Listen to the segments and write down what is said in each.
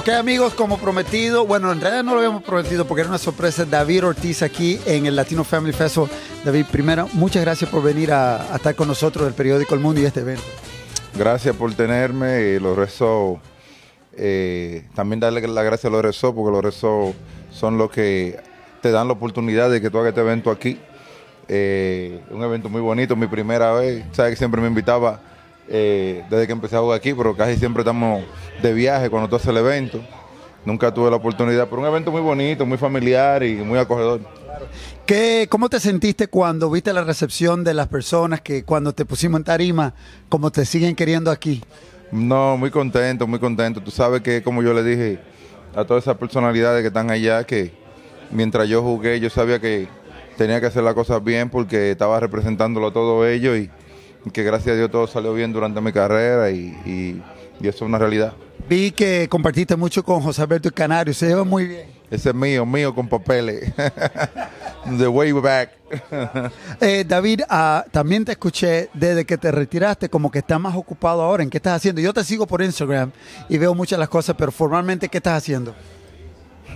Ok amigos, como prometido, bueno, en realidad no lo habíamos prometido porque era una sorpresa, David Ortiz aquí en el Latino Family Festival. David, primero, muchas gracias por venir a, estar con nosotros del periódico El Mundo y este evento. Gracias por tenerme y eh, los eh, también darle la gracia a los rezo porque los rezo son los que te dan la oportunidad de que tú hagas este evento aquí. Eh, un evento muy bonito, mi primera vez, sabes que siempre me invitaba eh, desde que empecé a jugar aquí, pero casi siempre estamos de viaje cuando tú haces el evento. Nunca tuve la oportunidad, pero un evento muy bonito, muy familiar y muy acogedor. ¿Qué, ¿Cómo te sentiste cuando viste la recepción de las personas que cuando te pusimos en tarima, como te siguen queriendo aquí? No, muy contento, muy contento. Tú sabes que, como yo le dije a todas esas personalidades que están allá, que mientras yo jugué, yo sabía que tenía que hacer las cosas bien porque estaba representándolo a todos ellos y que gracias a Dios todo salió bien durante mi carrera y, eso es una realidad. Vi que compartiste mucho con José Alberto Canario, se lleva muy bien. Ese es mío, mío con papeles. The way back. Eh, David, ah, también te escuché desde que te retiraste, como que estás más ocupado ahora. ¿En qué estás haciendo? Yo te sigo por Instagram y veo muchas las cosas, pero formalmente, ¿qué estás haciendo?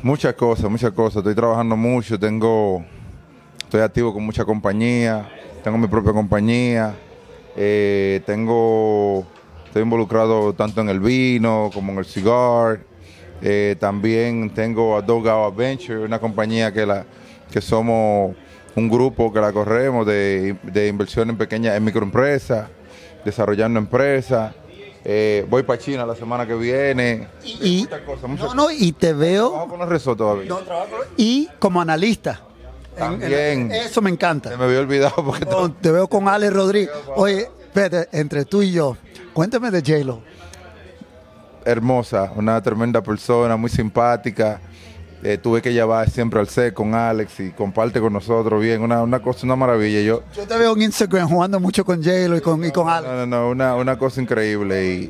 Muchas cosas, muchas cosas. Estoy trabajando mucho, tengo, estoy activo con mucha compañía, tengo mi propia compañía. Eh, tengo, estoy involucrado tanto en el vino como en el cigar. Eh, también tengo a Dog Adventure, una compañía que, la, que somos un grupo que la corremos de, inversión en pequeñas, en microempresas, desarrollando empresas. Eh, voy para China la semana que viene. Y, te veo. y como analista. También. eso me encanta. me había olvidado porque te veo con Alex Rodríguez. Oye, entre tú y yo, cuéntame de j Hermosa, una tremenda persona, muy simpática. Eh, tuve que llevar siempre al set con Alex y comparte con nosotros bien, una, cosa, una maravilla. Yo, te veo en Instagram jugando mucho con j y con, Alex. No, no, no, una, cosa increíble y,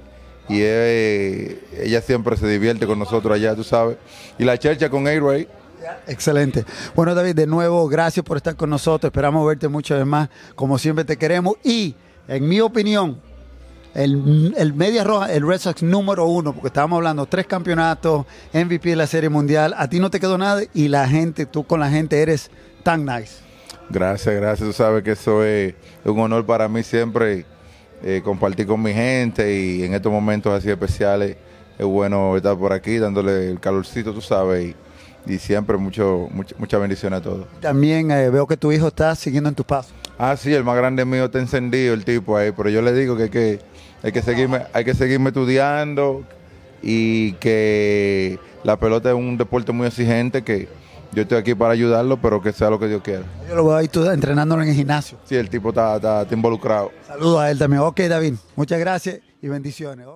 y eh, ella siempre se divierte con nosotros allá, tú sabes. Y la charla con A-Ray Excelente. Bueno, David, de nuevo, gracias por estar con nosotros. Esperamos verte muchas veces más. Como siempre, te queremos. Y, en mi opinión, el, Media Roja, el Red Sox número uno, porque estábamos hablando tres campeonatos, MVP de la Serie Mundial, a ti no te quedó nada y la gente, tú con la gente eres tan nice. Gracias, gracias. Tú sabes que eso es un honor para mí siempre eh, compartir con mi gente y en estos momentos así especiales es bueno estar por aquí dándole el calorcito, tú sabes, y siempre mucho, mucha bendición a todos. También eh, veo que tu hijo está siguiendo en tus pasos. Ah, sí, el más grande mío está encendido el tipo ahí, pero yo le digo que, que hay que seguirme, ah. hay que seguirme estudiando y que la pelota es un deporte muy exigente que yo estoy aquí para ayudarlo, pero que sea lo que Dios quiera. Yo lo voy a ir entrenándolo en el gimnasio. Sí, el tipo está, involucrado. Saludos a él también. Ok, David, muchas gracias y bendiciones.